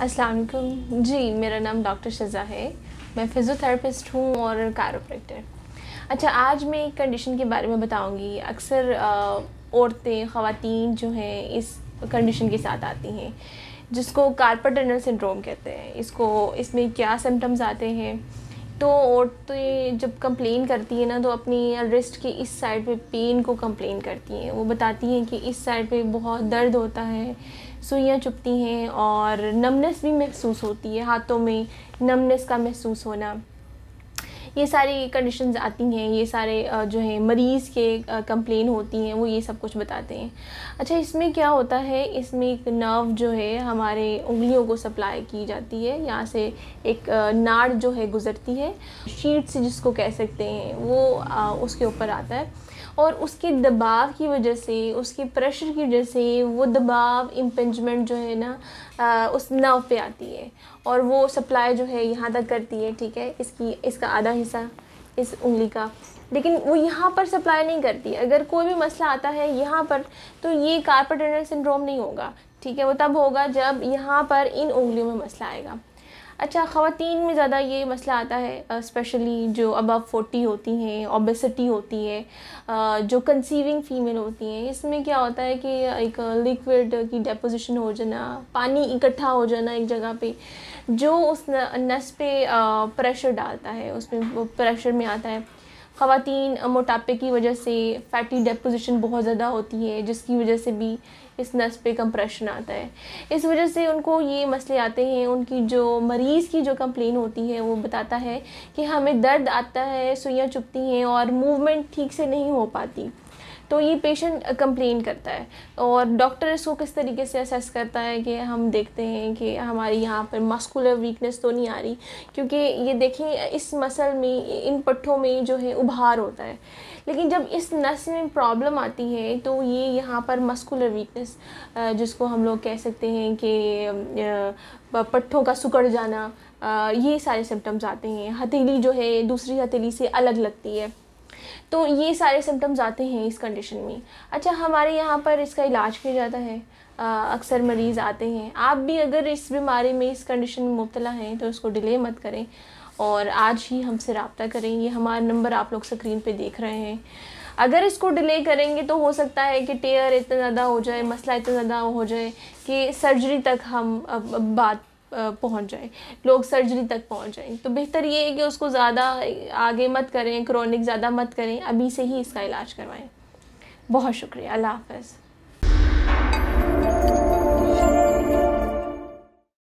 असलम जी मेरा नाम डॉक्टर शज़ा है मैं फिज़ियोथेरेपिस्ट हूँ और कारोप्रैक्टर अच्छा आज मैं एक कंडीशन के बारे में बताऊँगी अक्सर औरतें ख़वातीन जो हैं इस कंडीशन के साथ आती हैं जिसको कार्पर सिंड्रोम कहते हैं इसको इसमें क्या सिम्टम्स आते हैं तो औरतें तो जब कंप्लेन करती है ना तो अपनी रिस्ट की इस साइड पे पेन को कंप्लेन करती हैं वो बताती हैं कि इस साइड पे बहुत दर्द होता है सुइयाँ चुपती हैं और नमनेस भी महसूस होती है हाथों में नमनेस का महसूस होना ये सारी कंडीशंस आती हैं ये सारे जो है मरीज़ के कंप्लेन होती हैं वो ये सब कुछ बताते हैं अच्छा इसमें क्या होता है इसमें एक नर्व जो है हमारे उंगलियों को सप्लाई की जाती है यहाँ से एक नाड़ जो है गुज़रती है शीट से जिसको कह सकते हैं वो उसके ऊपर आता है और उसके दबाव की वजह से उसके प्रेशर की वजह से वो दबाव इम्पेंजमेंट जो है ना आ, उस नाव पे आती है और वो सप्लाई जो है यहाँ तक करती है ठीक है इसकी इसका आधा हिस्सा इस उंगली का लेकिन वो यहाँ पर सप्लाई नहीं करती अगर कोई भी मसला आता है यहाँ पर तो ये कार्पेट सिंड्रोम नहीं होगा ठीक है वो तब होगा जब यहाँ पर इन उंगलियों में मसला आएगा अच्छा ख़वान में ज़्यादा ये मसला आता है स्पेशली जो अबव फोटी होती हैं ओबेसिटी होती है जो कंसीविंग फ़ीमेल होती हैं इसमें क्या होता है कि एक लिक्विड की डेपोजिशन हो जाना पानी इकट्ठा हो जाना एक जगह पे जो उस नस पे प्रेशर डालता है उसमें प्रेशर में आता है ख़वातीन मोटापे की वजह से फैटी डेपोजिशन बहुत ज़्यादा होती है जिसकी वजह से भी इस नस पे कंप्रेशन आता है इस वजह से उनको ये मसले आते हैं उनकी जो मरीज़ की जो कंप्लेन होती है वो बताता है कि हमें दर्द आता है सुइयाँ चुपती हैं और मूवमेंट ठीक से नहीं हो पाती तो ये पेशेंट कंप्लेन करता है और डॉक्टर इसको किस तरीके से असेस करता है कि हम देखते हैं कि हमारी यहाँ पर मस्कुलर वीकनेस तो नहीं आ रही क्योंकि ये देखें इस मसल में इन पट्ठों में जो है उभार होता है लेकिन जब इस नस में प्रॉब्लम आती है तो ये यहाँ पर मस्कुलर वीकनेस जिसको हम लोग कह सकते हैं कि पट्ठों का सुकड़ जाना ये सारे सिम्टम्स आते हैं हथेली जो है दूसरी हथेली से अलग लगती है तो ये सारे सिम्टम्स आते हैं इस कंडीशन में अच्छा हमारे यहाँ पर इसका इलाज किया जाता है अक्सर मरीज़ आते हैं आप भी अगर इस बीमारी में इस कंडीशन में मुबतला हैं तो उसको डिले मत करें और आज ही हमसे रबता करें ये हमारा नंबर आप लोग स्क्रीन पे देख रहे हैं अगर इसको डिले करेंगे तो हो सकता है कि टेयर इतना ज़्यादा हो जाए मसला इतना ज़्यादा हो जाए कि सर्जरी तक हम बात पहुंच जाए लोग सर्जरी तक पहुंच जाएं तो बेहतर ये है कि उसको ज़्यादा आगे मत करें क्रॉनिक ज़्यादा मत करें अभी से ही इसका इलाज करवाएं बहुत शुक्रिया अल्लाह हाफ़